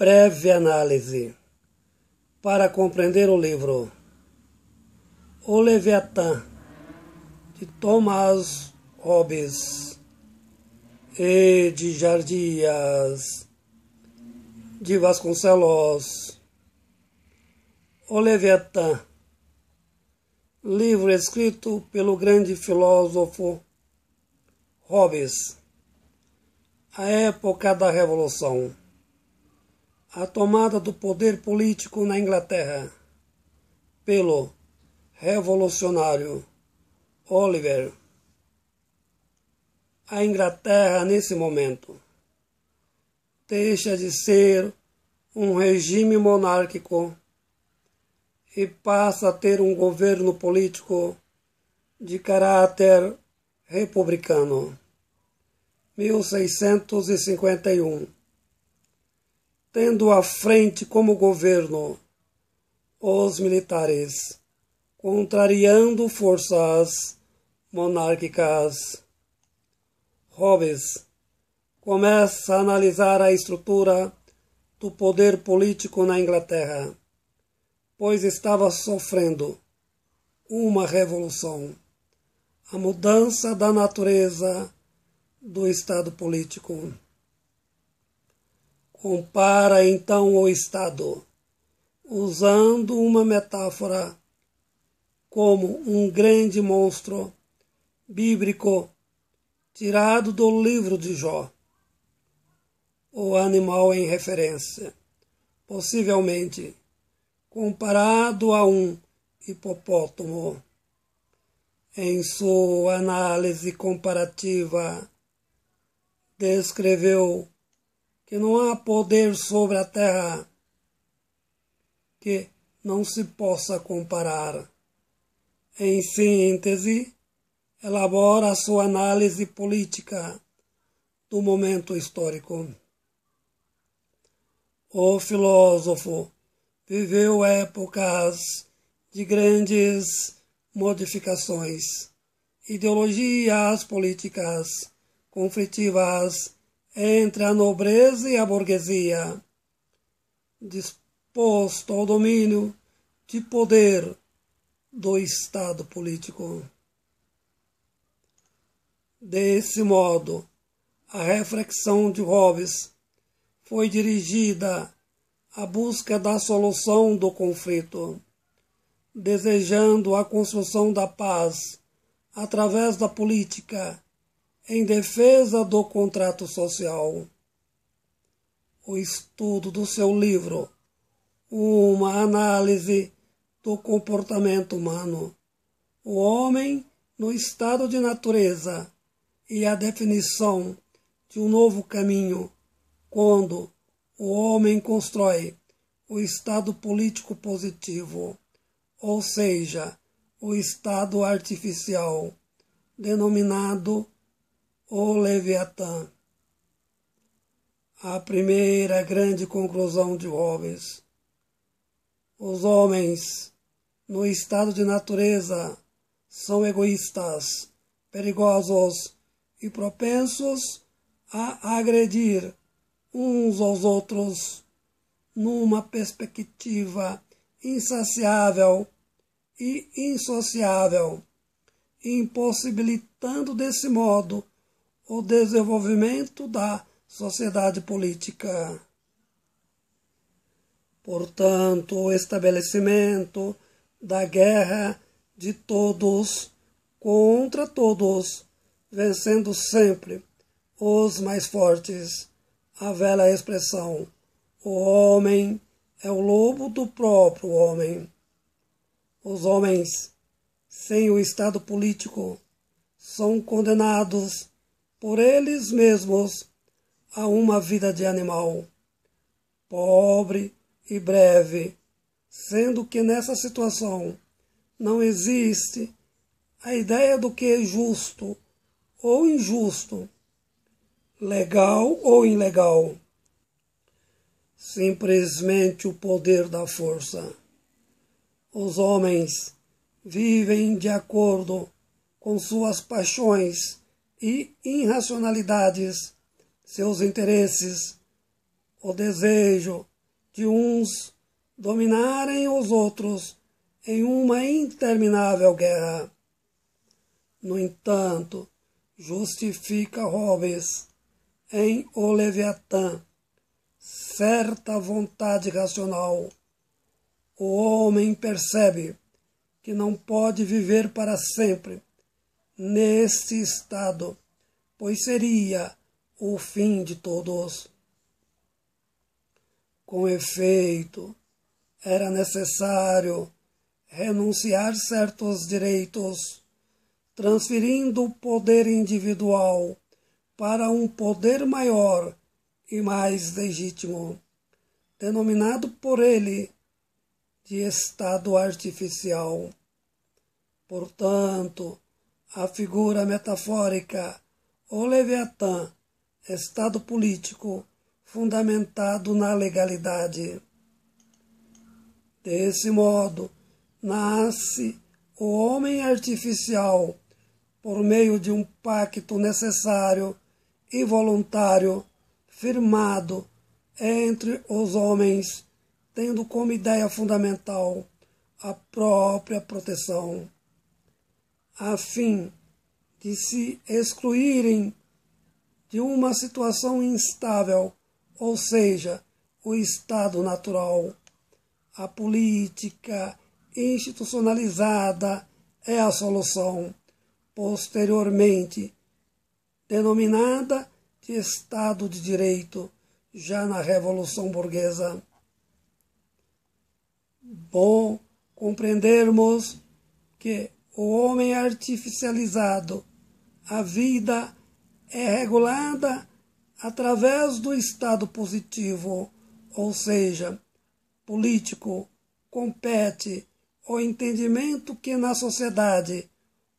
Breve análise para compreender o livro O Leviatã de Thomas Hobbes e de Jardias de Vasconcelos. O Leviatã, livro escrito pelo grande filósofo Hobbes, a época da Revolução a tomada do poder político na Inglaterra pelo revolucionário Oliver. A Inglaterra, nesse momento, deixa de ser um regime monárquico e passa a ter um governo político de caráter republicano. 1651 tendo à frente como governo os militares, contrariando forças monárquicas. Hobbes começa a analisar a estrutura do poder político na Inglaterra, pois estava sofrendo uma revolução, a mudança da natureza do Estado político. Compara então o Estado, usando uma metáfora, como um grande monstro bíblico tirado do livro de Jó, o animal em referência, possivelmente comparado a um hipopótamo. Em sua análise comparativa, descreveu que não há poder sobre a terra que não se possa comparar. Em síntese, elabora a sua análise política do momento histórico. O filósofo viveu épocas de grandes modificações, ideologias políticas conflitivas entre a nobreza e a burguesia, disposto ao domínio de poder do Estado político. Desse modo, a reflexão de Hobbes foi dirigida à busca da solução do conflito, desejando a construção da paz através da política em defesa do contrato social. O estudo do seu livro, uma análise do comportamento humano, o homem no estado de natureza e a definição de um novo caminho quando o homem constrói o estado político positivo, ou seja, o estado artificial, denominado o Leviatã. A primeira grande conclusão de Hobbes. Os homens, no estado de natureza, são egoístas, perigosos e propensos a agredir uns aos outros numa perspectiva insaciável e insociável, impossibilitando desse modo o desenvolvimento da sociedade política. Portanto, o estabelecimento da guerra de todos contra todos, vencendo sempre os mais fortes. A velha expressão: o homem é o lobo do próprio homem. Os homens, sem o Estado político, são condenados por eles mesmos a uma vida de animal, pobre e breve, sendo que nessa situação não existe a ideia do que é justo ou injusto, legal ou ilegal, simplesmente o poder da força. Os homens vivem de acordo com suas paixões e irracionalidades, seus interesses, o desejo de uns dominarem os outros em uma interminável guerra. No entanto, justifica Hobbes em O Leviatã certa vontade racional. O homem percebe que não pode viver para sempre neste estado, pois seria o fim de todos. Com efeito, era necessário renunciar certos direitos, transferindo o poder individual para um poder maior e mais legítimo, denominado por ele de Estado artificial. Portanto, a figura metafórica O Leviatã, Estado político fundamentado na legalidade. Desse modo, nasce o homem artificial por meio de um pacto necessário e voluntário firmado entre os homens, tendo como ideia fundamental a própria proteção a fim de se excluírem de uma situação instável, ou seja, o estado natural. A política institucionalizada é a solução, posteriormente denominada de Estado de Direito, já na Revolução Burguesa. Bom compreendermos que o homem é artificializado. A vida é regulada através do estado positivo, ou seja, político, compete o entendimento que na sociedade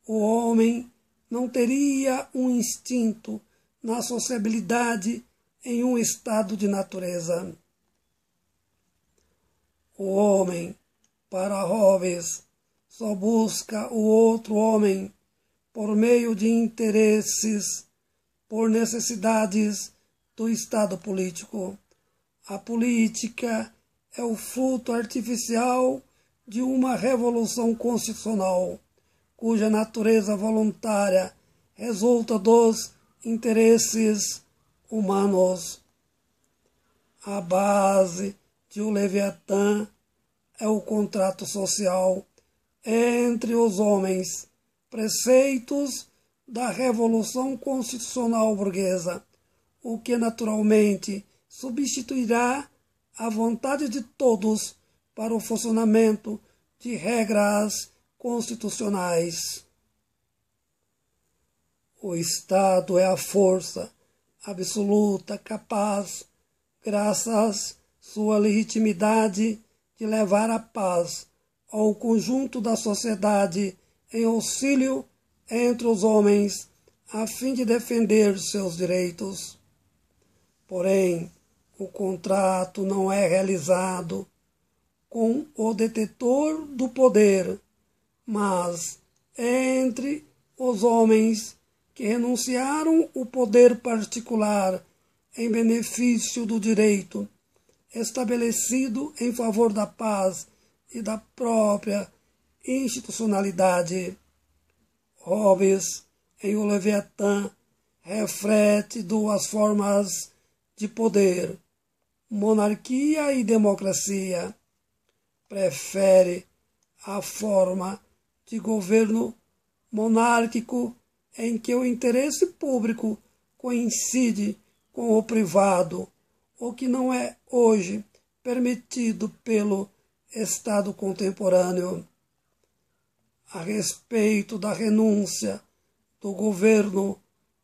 o homem não teria um instinto na sociabilidade em um estado de natureza. O homem, para Hobbes, só busca o outro homem por meio de interesses, por necessidades do Estado político. A política é o fruto artificial de uma revolução constitucional, cuja natureza voluntária resulta dos interesses humanos. A base de o Leviatã é o contrato social entre os homens, preceitos da Revolução Constitucional Burguesa, o que naturalmente substituirá a vontade de todos para o funcionamento de regras constitucionais. O Estado é a força absoluta capaz, graças sua legitimidade, de levar a paz ao conjunto da sociedade em auxílio entre os homens, a fim de defender seus direitos. Porém, o contrato não é realizado com o detetor do poder, mas entre os homens que renunciaram o poder particular em benefício do direito estabelecido em favor da paz e da própria institucionalidade. Hobbes, em O Leviatã, reflete duas formas de poder, monarquia e democracia. Prefere a forma de governo monárquico em que o interesse público coincide com o privado, o que não é hoje permitido pelo Estado contemporâneo a respeito da renúncia do governo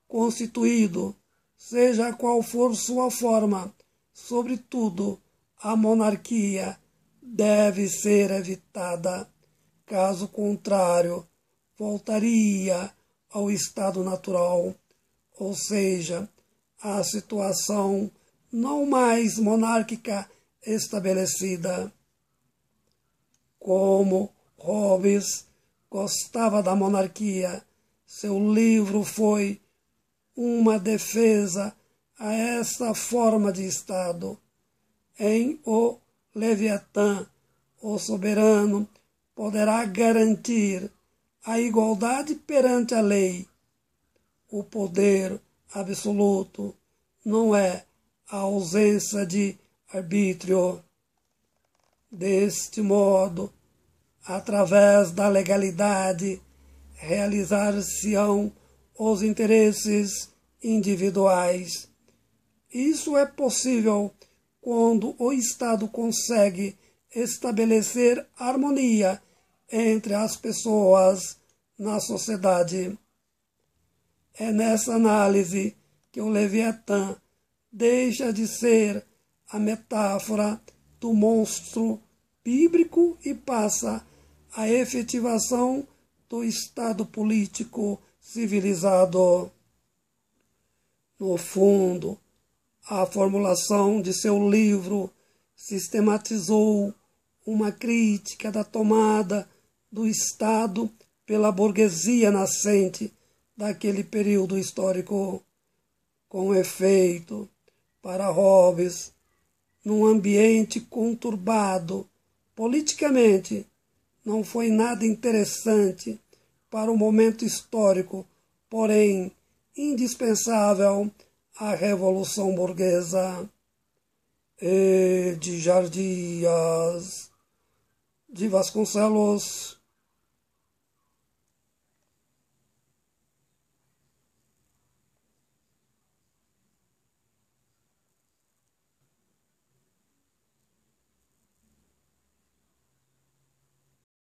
constituído, seja qual for sua forma, sobretudo a monarquia, deve ser evitada. Caso contrário, voltaria ao estado natural, ou seja, à situação não mais monárquica estabelecida. Como Hobbes gostava da monarquia, seu livro foi uma defesa a essa forma de Estado. Em O Leviatã, o soberano poderá garantir a igualdade perante a lei. O poder absoluto não é a ausência de arbítrio. Deste modo, através da legalidade, realizar-se-ão os interesses individuais. Isso é possível quando o Estado consegue estabelecer harmonia entre as pessoas na sociedade. É nessa análise que o Leviatã deixa de ser a metáfora do monstro bíblico e passa à efetivação do Estado político civilizado. No fundo, a formulação de seu livro sistematizou uma crítica da tomada do Estado pela burguesia nascente daquele período histórico. Com efeito, para Hobbes, num ambiente conturbado Politicamente, não foi nada interessante para o momento histórico, porém indispensável à Revolução Burguesa. E de Jardias de Vasconcelos.